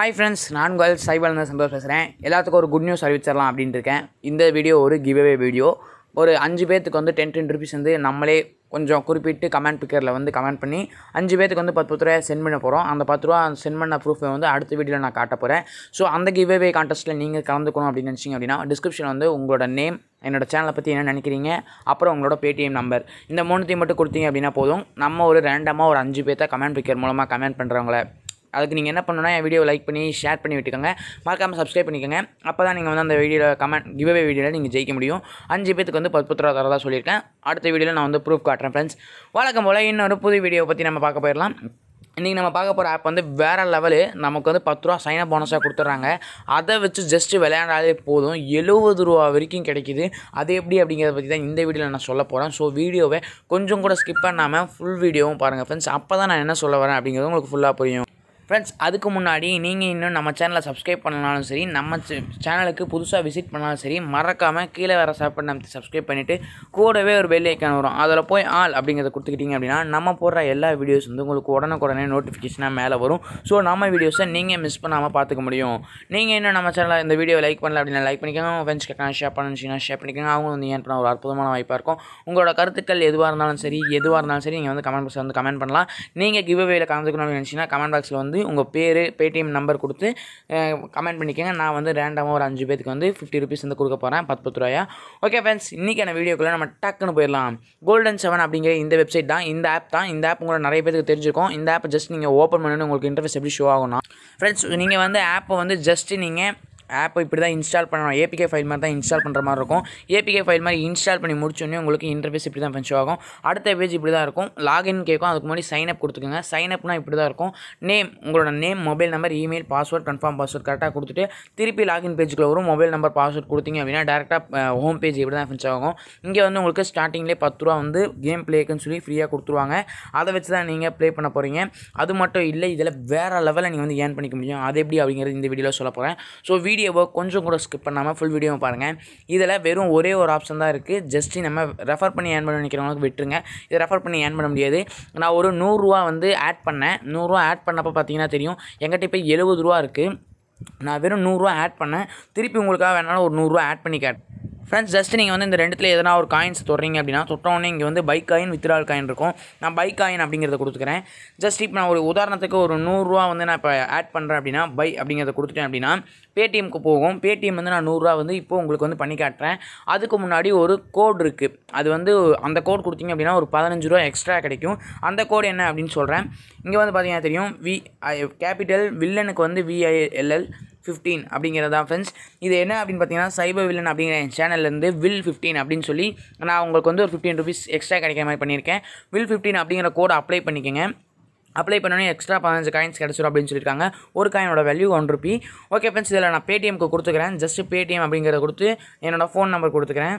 hi friends நான் உங்கள் சைபாலந்த சந்தோஷ் பேசுகிறேன் எல்லாத்துக்கும் ஒரு குட் நியூஸ் அறிவிச்சிடலாம் அப்படின்ட்டு இருக்கேன் இந்த வீடியோ ஒரு கிவ்அவே வீடியோ ஒரு அஞ்சு பேர்த்துக்கு வந்து டென் டென் ருபீஸ் வந்து நம்மளே கொஞ்சம் குறிப்பிட்டு கமெண்ட் பிக்கரில் வந்து கமெண்ட் பண்ணி அஞ்சு பேத்துக்கு வந்து பத்து பத்து ரூபா சென்ட் பண்ண போகிறோம் அந்த பத்து ரூபா சென்ட் பண்ண ப்ரூஃபை வந்து அடுத்த வீடியோவில் நான் காட்ட போகிறேன் ஸோ அந்த கிவ்அவே கான்டெஸ்ட்டில் நீங்கள் கலந்துக்கணும் அப்படின்னு நினச்சிங்க அப்படின்னா டிஸ்கிரிப்ஷன் வந்து உங்களோட நேம் என்னோட சேனலை பற்றி என்ன நினைக்கிறீங்க அப்புறம் உங்களோட பேடிஎம் நம்பர் இந்த மூணுத்தையும் மட்டும் கொடுத்தீங்க அப்படின்னா போதும் நம்ம ஒரு ரேண்டமாக ஒரு அஞ்சு பேர்த்த கமெண்ட் பிக்கர் மூலமாக கமெண்ட் பண்ணுறவங்கள அதுக்கு நீங்கள் என்ன பண்ணணும்னா என் வீடியோ லைக் பண்ணி ஷேர் பண்ணி விட்டுக்கோங்க மறக்காமல் சப்ஸ்கிரைப் பண்ணிக்கோங்க அப்போ தான் நீங்கள் வந்து அந்த வீடியோவில் கமெண்ட் கிவ்வே வீடியோவில் நீங்கள் ஜெயிக்க முடியும் அஞ்சு பேத்துக்கு வந்து பத்து பத்து தரதாக சொல்லியிருக்கேன் அடுத்த வீடியோவில் நான் வந்து ப்ரூஃப் காட்டுறேன் ஃப்ரெண்ட்ஸ் வழக்கம் போல் இன்னொரு புது வீடியோவை பற்றி நம்ம பார்க்க போயிடலாம் இன்றைக்கி நம்ம பார்க்க போகிற ஆப் வந்து வேறு லெவலு நமக்கு வந்து பத்து ரூபா சைனப் போனஸாக கொடுத்துட்றாங்க அதை வச்சு ஜஸ்ட்டு விளையாண்டாலே போதும் எழுபது ரூபா வரைக்கும் கிடைக்கிது அது எப்படி அப்படிங்கிறத பற்றி தான் இந்த வீடியோவில் நான் சொல்ல போகிறேன் ஸோ வீடியோவை கொஞ்சம் கூட ஸ்கிப் பண்ணாமல் ஃபுல் வீடியோவும் பாருங்கள் ஃப்ரெண்ட்ஸ் அப்போ தான் நான் என்ன சொல்ல வரேன் அப்படிங்கிறது உங்களுக்கு ஃபுல்லாக புரியும் ஃப்ரெண்ட்ஸ் அதுக்கு முன்னாடி நீங்கள் இன்னும் நம்ம சேனலை சப்ஸ்கிரைப் பண்ணனாலும் சரி நம்ம சேனலுக்கு புதுசாக விசிட் பண்ணாலும் சரி மறக்காமல் கீழே வர சாப்பிட நம்ம சப்ஸ்கிரைப் பண்ணிவிட்டு கூடவே ஒரு பெல் ஐக்கான் வரும் அதில் போய் ஆள் அப்படிங்கிறத கொடுத்துக்கிட்டிங்க அப்படின்னா நம்ம போடுற எல்லா வீடியோஸ் வந்து உங்களுக்கு உடனுக்குடனே நோட்டிஃபிகேஷனாக மேலே வரும் ஸோ நம்ம வீடியோஸை நீங்கள் மிஸ் பண்ணாமல் பார்த்துக்க முடியும் நீங்கள் இன்னும் நம்ம சேனலில் இந்த வீடியோ லைக் பண்ணல அப்படின்னா லைக் பண்ணிக்கோங்க ஃப்ரெண்ட்ஸ் கேட்கலாம் ஷேர் பண்ணுச்சுன்னா ஷேர் பண்ணிக்கோங்க அவங்களும் வந்து ஏன் ஒரு அற்புதமான வாய்ப்பாக இருக்கும் உங்களோட கருத்துக்கள் எதுவாக இருந்தாலும் சரி எதுவாக இருந்தாலும் சரி நீங்கள் வந்து கமெண்ட் பாக்ஸில் வந்து கமெண்ட் பண்ணலாம் நீங்கள் கிவ் அவேயில் கலந்துக்கணும்னு நினச்சிங்கன்னா கமெண்ட் பாக்ஸில் வந்து வந்து உங்கள் பேர் பேடிஎம் நம்பர் கொடுத்து கமெண்ட் பண்ணிக்கோங்க நான் வந்து ரேண்டமாக ஒரு அஞ்சு பேருக்கு வந்து ஃபிஃப்டி ருபீஸ் வந்து கொடுக்க போகிறேன் பத்து பத்து ரூபாயா ஓகே ஃப்ரெண்ட்ஸ் இன்றைக்கான வீடியோக்குள்ளே நம்ம டக்குன்னு போயிடலாம் கோல்டன் செவன் அப்படிங்கிற இந்த வெப்சைட் தான் இந்த ஆப் தான் இந்த ஆப் உங்களை நிறைய பேருக்கு தெரிஞ்சிருக்கும் இந்த ஆப் ஜஸ்ட் நீங்கள் ஓப்பன் பண்ணணும் உங்களுக்கு இன்டர்ஃபேஸ் எப்படி ஷோ ஆகும்னா ஃப்ரெண்ட்ஸ் நீங்கள் வந்து ஆப்பை வந்து ஜஸ்ட்டு நீங்கள் ஆப் இப்படி தான் இன்ஸ்டால் பண்ணணும் ஏபிகே ஃபைல் மாதிரி தான் இன்ஸ்டால் பண்ணுற மாதிரி இருக்கும் ஏபிகே ஃபைல் மாதிரி இன்ஸ்டால் பண்ணி முடிச்சோடனே உங்களுக்கு இன்டர்ஃபேஸ் இப்படி தான் ஃபென்ச் ஆகும் அடுத்த பேஜ் இப்படி தான் இருக்கும் லாகின் கேட்கும் அதுக்கு முன்னாடி சைன் அப் கொடுத்துக்கோங்க சைன் அப்னா இப்படி தான் இருக்கும் நேம் உங்களோட name mobile number email password confirm password கரெக்டாக கொடுத்துட்டு திருப்பி லாகின் பேஜுக்குள்ள வரும் மொபைல் நம்பர் பாஸ்வேர்ட் கொடுத்தீங்க அப்படின்னா டேரெக்டாக ஹோம் பேஜ் இப்படி தான் ஃபென்ச் ஆகும் இங்கே வந்து உங்களுக்கு ஸ்டார்டிங்லேயே பத்து ரூபா வந்து கேம் பிளேக்குன்னு சொல்லி ஃப்ரீயாக கொடுத்துருவாங்க அதை வச்சு தான் நீங்கள் ப்ளே பண்ண போகிறீங்க அது மட்டும் இல்லை இதில் வேறு லெவலில் நீங்கள் வந்து ஏர்ன் பண்ணிக்க முடியும் அது எப்படி அப்படிங்கிறது இந்த வீடியோவில் சொல்ல போகிறேன் ஸோ வீடியோ வீடியோவை கொஞ்சம் கூட ஸ்கிப் பண்ணாமல் ஃபுல் வீடியோவை பாருங்கள் இதில் வெறும் ஒரே ஒரு ஆப்ஷன் தான் இருக்குது ஜஸ்ட்டு நம்ம ரெஃபர் பண்ணி ஏன் பண்ண நினைக்கிறவங்களுக்கு விட்டுருங்க இதை ரெஃபர் பண்ணி ஏர்ன் பண்ண முடியாது நான் ஒரு நூறுரூவா வந்து ஆட் பண்ணேன் நூறுரூவா ஆட் பண்ணப்போ பார்த்தீங்கன்னா தெரியும் எங்கிட்ட இப்போ எழுபது ரூபா இருக்குது நான் வெறும் நூறுரூவா ஆட் பண்ணேன் திருப்பி உங்களுக்காக வேணாலும் ஒரு நூறுரூவா ஆட் பண்ணி கேட்டேன் ஃப்ரெண்ட்ஸ் ஜஸ்ட் நீங்கள் வந்து இந்த ரெண்டுத்தில் எதனா ஒரு காயின்ஸ் தொடுறீங்க அப்படின்னா தொட்டோடனே இங்கே வந்து பைக் காயின் வித்ரால் காயின் இருக்கும் நான் பைக் காயின் அப்படிங்கிறத கொடுத்துக்கிறேன் ஜஸ்ட் இப்போ நான் ஒரு உதாரணத்துக்கு ஒரு நூறுரூவா வந்து நான் இப்போ ஆட் பண்ணுறேன் அப்படின்னா பை அப்படிங்கிறத கொடுத்துட்டேன் அப்படின்னா பேடிஎம்க்கு போகும் பேடிஎம் வந்து நான் நூறுரூவா வந்து இப்போ உங்களுக்கு வந்து பண்ணி காட்டுறேன் அதுக்கு முன்னாடி ஒரு கோட் இருக்குது அது வந்து அந்த கோட் கொடுத்தீங்க அப்படின்னா ஒரு பதினஞ்சு ரூபா எக்ஸ்ட்ரா கிடைக்கும் அந்த கோட் என்ன அப்படின்னு சொல்கிறேன் இங்கே வந்து பார்த்தீங்கன்னா தெரியும் வி கேபிட்டல் வில்லனுக்கு வந்து விஐஎல்எல் ஃபிஃப்டீன் அப்படிங்கிறது தான் ஃப்ரெண்ட்ஸ் இது என்ன அப்படின்னு பார்த்தீங்கன்னா சைபர் வில்லன் அப்படிங்கிற என் சேனல்லேருந்து வில் ஃபிஃப்டீன் அப்படின்னு சொல்லி நான் உங்களுக்கு வந்து ஒரு ஃபிஃப்டீன் ருபீஸ் எக்ஸ்ட்ரா கிடைக்கிற மாதிரி பண்ணியிருக்கேன் வில் ஃபிஃப்டீன் அப்படிங்கிற கோட் அப்ளை பண்ணிக்கங்க அப்ளை பண்ணோன்னே எக்ஸ்ட்ரா பதினஞ்சு காயின்ஸ் கிடச்சிரும் அப்படின்னு சொல்லியிருக்காங்க ஒரு காயினோட value one rupee okay friends இதில் நான் பேடிஎம்க்கு கொடுத்துக்கிறேன் ஜஸ்ட் பேடிஎம் அப்படிங்கிறத கொடுத்து என்னோட ஃபோன் நம்பர் கொடுத்துக்கிறேன்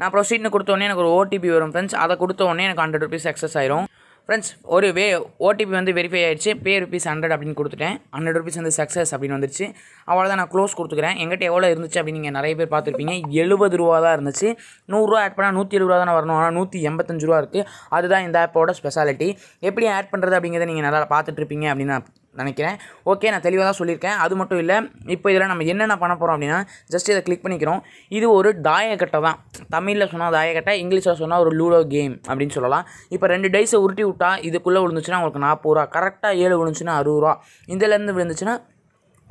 நான் ப்ரொசீட்னு உடனே எனக்கு ஒரு ஓடிபி வரும் ஃப்ரெண்ட்ஸ் அதை கொடுத்த உடனே எனக்கு ஹண்ட்ரட் ருபீஸ் எக்ஸஸ் ஆயிரும் ஃப்ரெண்ட்ஸ் ஒரு வே ஓடிபி வந்து வெரிஃபை ஆகிடுச்சு பே ருபீஸ் ஹண்ட்ரட் அப்படின்னு கொடுத்துட்டேன் ஹண்ட்ரட் ருபீஸ் வந்து சக்ஸஸ் அப்படின்னு வந்துருச்சு அவ்வளோதான் நான் க்ளோஸ் கொடுத்துக்கிறேன் எங்கிட்ட எவ்வளோ இருந்துச்சு அப்படின்னு நீங்கள் நிறைய பேர் பார்த்துருப்பீங்க எழுபது ரூபா தான் இருந்துச்சு நூறுரூவா ஆட் பண்ணால் நூற்றி எழுபது ரூபா தான் வரணும் ஆனால் நூற்றி எண்பத்தஞ்சு ரூபா இருக்குது அதுதான் இந்த ஆப்போட ஸ்பெஷாலிட்டி எப்படி ஆட் பண்ணுறது அப்படிங்கிறத நீங்கள் நல்லா பார்த்துட்ருப்பீங்க அப்படின்னு நான் நினைக்கிறேன் ஓகே நான் தெளிவாக தான் சொல்லியிருக்கேன் அது மட்டும் இல்லை இப்போ இதில் நம்ம என்னென்ன பண்ண போகிறோம் அப்படின்னா ஜஸ்ட் இதை கிளிக் பண்ணிக்கிறோம் இது ஒரு தாயக்கட்டை தான் தமிழில் சொன்னால் தாயக்கட்டை இங்கிலீஷில் சொன்னால் ஒரு லூடோ கேம் அப்படின்னு சொல்லலாம் இப்போ ரெண்டு டைஸை உருட்டி விட்டால் இதுக்குள்ளே விழுந்துச்சுன்னா உங்களுக்கு நாற்பது ரூபா கரெக்டாக ஏழு விழுந்துச்சுன்னா அறுபது ரூபா இதுலேருந்து விழுந்துச்சுன்னா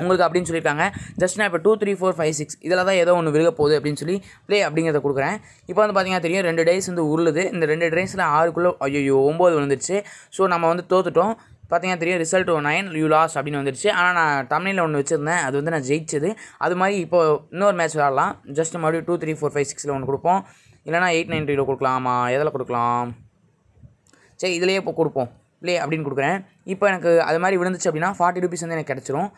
உங்களுக்கு அப்படின்னு சொல்லியிருக்காங்க ஜஸ்ட் நான் இப்போ two three four five six இதில் தான் ஏதோ ஒன்று விருக போகுது அப்படின்னு சொல்லி ப்ளே அப்படிங்கிறத கொடுக்குறேன் இப்போ வந்து பார்த்தீங்கன்னா தெரியும் ரெண்டு டேஸ் வந்து உருளுது இந்த ரெண்டு டேஸில் ஆறுக்குள்ளே ஐயோ ஒம்பது விழுந்துருச்சு ஸோ நம்ம வந்து தோத்துட்டோம் பார்த்தீங்கன்னா தெரியும் result oh nine you lose அப்படின்னு வந்துடுச்சு ஆனால் நான் தமிழில் ஒன்று வச்சுருந்தேன் அது வந்து நான் ஜெயிச்சது அது மாதிரி இப்போ இன்னொரு மேட்ச் விளாட்லாம் ஜஸ்ட் மறுபடியும் டூ த்ரீ ஃபோர் ஃபைவ் சிக்ஸில் ஒன்று கொடுப்போம் இல்லைனா எயிட் நைன் த்ரீல கொடுக்கலாமா எதில் கொடுக்கலாம் சரி இதிலேயே இப்போ கொடுப்போம் ப்ளே அப்படின்னு கொடுக்குறேன் இப்போ எனக்கு அது மாதிரி விழுந்துச்சு அப்படின்னா ஃபார்ட்டி ருபீஸ் வந்து எனக்கு கிடச்சிரும்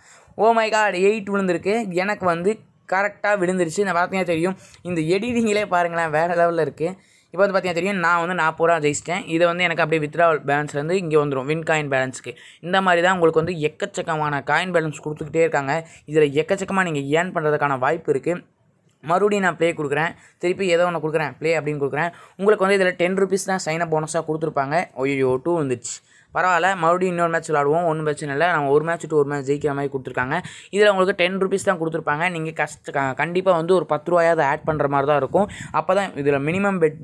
oh oh my card eight விழுந்திருக்கு எனக்கு வந்து கரெக்டாக விழுந்துருச்சு நான் பார்த்தீங்கன்னா தெரியும் இந்த எடிட்டிங்கிலே பாருங்களேன் வேறு லெவலில் இருக்குது இப்போ வந்து பார்த்தீங்கன்னா தெரியும் நான் வந்து நாற்பது ரூபா ஜெயிச்சிட்டேன் இதை வந்து எனக்கு அப்படியே வித்ராவல் பேலன்ஸ்லேருந்து இங்கே வந்துடும் வின் காயின் பேலன்ஸுக்கு இந்த மாதிரி தான் உங்களுக்கு வந்து எக்கச்சக்கமான காயின் பேலன்ஸ் கொடுத்துக்கிட்டே இருக்காங்க இதில் எக்கச்சக்கமாக நீங்கள் ஏர்ன் பண்ணுறதுக்கான வாய்ப்பு இருக்குது மறுபடியும் நான் ப்ளே கொடுக்குறேன் திருப்பி ஏதோ ஒன்று கொடுக்குறேன் ப்ளே அப்படின்னு கொடுக்குறேன் உங்களுக்கு வந்து இதில் டென் ருபீஸ் தான் சைனப் போனஸாக கொடுத்துருப்பாங்க ஓய்யோ டூ வந்துச்சு பரவாயில்ல மறுபடியும் இன்னொரு மேட்ச் விளாடுவோம் ஒன்றும் பிரச்சனை இல்லை நம்ம ஒரு மேட்ச் விட்டு ஒரு மேட்ச் ஜெயிக்கிற மாதிரி கொடுத்துருக்காங்க இதில் உங்களுக்கு டென் ருபீஸ் தான் கொடுத்துருப்பாங்க நீங்கள் கஷ்ட கண்டிப்பாக வந்து ஒரு பத்து ரூபாயாவது ஆட் பண்ணுற மாதிரி தான் இருக்கும் அப்போ தான் இதில் மினிமம் பெட்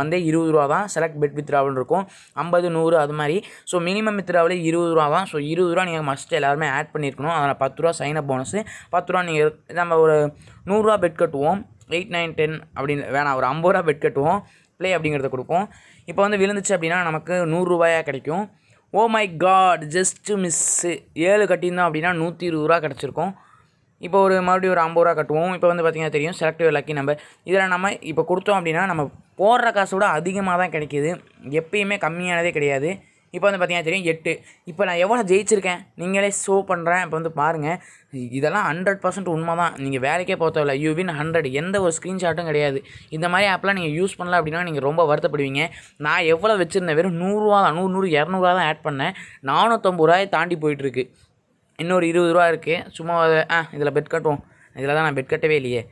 வந்து இருபது ரூபா தான் செலக்ட் பெட் வித்ராவல் இருக்கும் ஐம்பது நூறு அது மாதிரி ஸோ மினிமம் வித்ராவில் இருபது ரூபா தான் ஸோ இருபது ரூபா நீங்கள் மஸ்ட் எல்லாருமே ஆட் பண்ணியிருக்கணும் அதில் பத்து ரூபா சைன் அப் போனஸு பத்து ரூபா நீங்கள் நம்ம ஒரு நூறுரூவா பெட் கட்டுவோம் எயிட் நைன் டென் அப்படின்னு வேணாம் ஒரு ஐம்பது ரூபா பெட் கட்டுவோம் ப்ளே அப்படிங்கிறத கொடுப்போம் இப்போ வந்து விழுந்துச்சு அப்படின்னா நமக்கு நூறுரூவாயாக கிடைக்கும் oh my God just miss ஏழு கட்டியிருந்தோம் அப்படின்னா நூற்றி இருபது ரூபா கிடச்சிருக்கும் இப்போ ஒரு மறுபடியும் ஒரு ஐம்பது ரூபா கட்டுவோம் இப்போ வந்து பார்த்திங்கன்னா தெரியும் செலக்டிவ் லக்கி நம்பர் இதில் நம்ம இப்போ கொடுத்தோம் அப்படின்னா நம்ம போடுற காசு விட அதிகமாக தான் கிடைக்கிது எப்பயுமே கம்மியானதே கிடையாது இப்போ வந்து பார்த்தீங்கன்னா தெரியும் எட்டு இப்போ நான் எவ்வளோ ஜெயிச்சிருக்கேன் நீங்களே ஷோ பண்ணுறேன் இப்போ வந்து பாருங்கள் இதெல்லாம் ஹண்ட்ரட் பர்சன்ட் உண்மை தான் நீங்கள் வேலைக்கே போக தேவையில்ல யூ வின் ஹண்ட்ரட் எந்த ஒரு ஸ்க்ரீன்ஷாட்டும் கிடையாது இந்த மாதிரி ஆப்லாம் நீங்கள் யூஸ் பண்ணல அப்படின்னா நீங்கள் ரொம்ப வருத்தப்படுவீங்க நான் எவ்வளோ வச்சுருந்தேன் வெறும் நூறுரூவா தான் நூறு நூறு இரநூறுவா தான் ஆட் பண்ணேன் நானூற்றம்பது ரூபாயை தாண்டி போயிட்டுருக்கு இன்னொரு இருபது ரூபா இருக்குது சும்மா ஆ இதில் பெட் கட்டுவோம் இதில் தான் நான் பெட் கட்டவே இல்லையே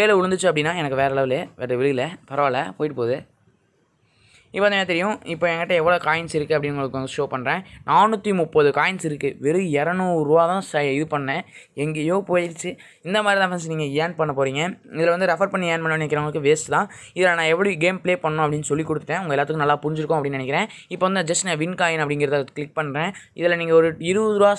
ஏழு விழுந்துச்சு அப்படின்னா எனக்கு வேறு லெவலு வேறு விழுகல பரவாயில்ல போயிட்டு போகுது இப்போ என்ன தெரியும் இப்போ என்கிட்ட எவ்வளோ காயின்ஸ் இருக்குது அப்படின்னு உங்களுக்கு வந்து ஷோ பண்ணுறேன் நானூற்றி முப்பது காயின்ஸ் இருக்குது வெறும் இரநூறுவா தான் இது பண்ணேன் எங்கேயோ போயிடுச்சு இந்த மாதிரி தான் ஃபஸ்ட் நீங்கள் ஏன் பண்ண போகிறீங்க இதில் வந்து ரெஃபர் பண்ணி ஏன் பண்ண நினைக்கிறவங்களுக்கு வேஸ்ட் தான் இதில் நான் எப்படி கேம் ப்ளே பண்ணணும் அப்படின்னு சொல்லி கொடுத்துட்டேன் உங்கள் எல்லாத்துக்கும் நல்லா புரிஞ்சிருக்கும் அப்படின்னு நினைக்கிறேன் இப்போ வந்து ஜஸ்ட் நான் வின் காயின் அப்படிங்கிறத கிளிக் பண்ணுறேன் இதில் நீங்கள் ஒரு இருபது ரூபா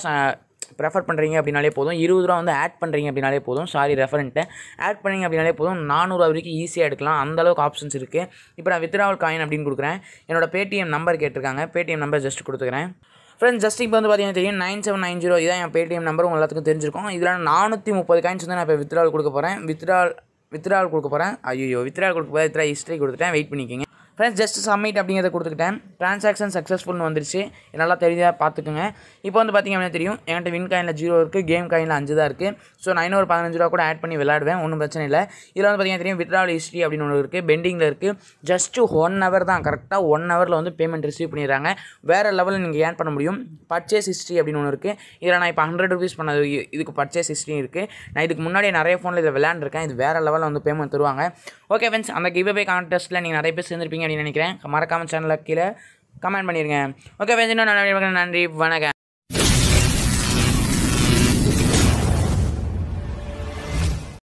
ரெஃபர் பண்ணுறீங்க அப்படின்னாலே போதும் இருபது ரூபா வந்து ஆட் பண்ணுறீங்க அப்படின்னாலே போதும் சாரி ரெஃபரண்ட்டை ஆட் பண்ணிங்க அப்படின்னாலே போதும் நானூறுரூவா வரைக்கும் ஈஸியாக எடுக்கலாம் அந்தளவுக்கு ஆப்ஷன்ஸ் இருக்குது இப்போ நான் வித்ராவல் காயின் அப்படின்னு கொடுக்குறேன் என்னோட பேடிஎம் நம்பர் கேட்டிருக்காங்க பேடிஎம் நம்பர் ஜஸ்ட் கொடுத்துக்கிறேன் ஃப்ரெண்ட்ஸ் ஜஸ்ட் இப்போ வந்து பார்த்தீங்கன்னா தெரியும் நைன் செவன் நைன் ஜீரோ இதான் என் பேடிஎம் நம்பர் உங்கள் எல்லாத்துக்கும் தெரிஞ்சிருக்கும் இதில் நானூற்றி முப்பது காயின்ஸ் வந்து நான் இப்போ வித்ராவல் கொடுக்க போகிறேன் வித்ரால் வித்ரால் கொடுக்க போகிறேன் ஐயோ வித்ரால் கொடுக்க போகிறேன் வித்ரா ஹிஸ்ட்ரி கொடுத்துட்டேன் வெயிட் பண்ணிக்கிங்க ஃப்ரெண்ட்ஸ் ஜஸ்ட் சம்மிட் அப்படிங்கிறத கொடுத்துக்கிட்டேன் ட்ரான்சாக்ஷன் சக்ஸஸ்ஃபுல்னு வந்துருச்சு நல்லா தெரியாத பார்த்துக்குங்க இப்போ வந்து பார்த்திங்க அப்படின்னா தெரியும் என்கிட்ட வின் காயினில் ஜீரோ இருக்குது கேம் காயினில் அஞ்சு தான் இருக்குது ஸோ நான் இன்னொரு பதினஞ்சு ரூபா கூட ஆட் பண்ணி விளாடுவேன் ஒன்றும் பிரச்சனை இல்லை இதில் வந்து பார்த்திங்கன்னா தெரியும் வித்ராவல் ஹிஸ்ட்ரி அப்படின்னு ஒன்று இருக்குது பெண்டிங்கில் இருக்குது ஜஸ்ட்டு ஒன் ஹவர் தான் கரெக்டாக ஒன் ஹவரில் வந்து பேமெண்ட் ரிசீவ் பண்ணிடுறாங்க வேறு லெவலில் நீங்கள் ஏன் பண்ண முடியும் பர்ச்சேஸ் ஹிஸ்ட்ரி அப்படின்னு ஒன்று இருக்குது இதில் நான் இப்போ ஹண்ட்ரட் ருபீஸ் பண்ணது இதுக்கு பர்ச்சேஸ் ஹிஸ்ட்ரி இருக்குது நான் இதுக்கு முன்னாடியே நிறைய ஃபோனில் இதில் விளாண்டுருக்கேன் இது வேறு லெவலில் வந்து பேமெண்ட் தருவாங்க ஓகே ஃப்ரெண்ட்ஸ் அந்த கிவ்வே கான்டெஸ்ட்டில் நீங்கள் நிறைய பேர் சேர்ந்துருப்பீங்க அப்படின்னு நினைக்கிறேன் மறக்காமல் சேனலில் கீழே கமெண்ட் பண்ணிடுங்க ஓகே வேணும் நன்றி வணக்கம்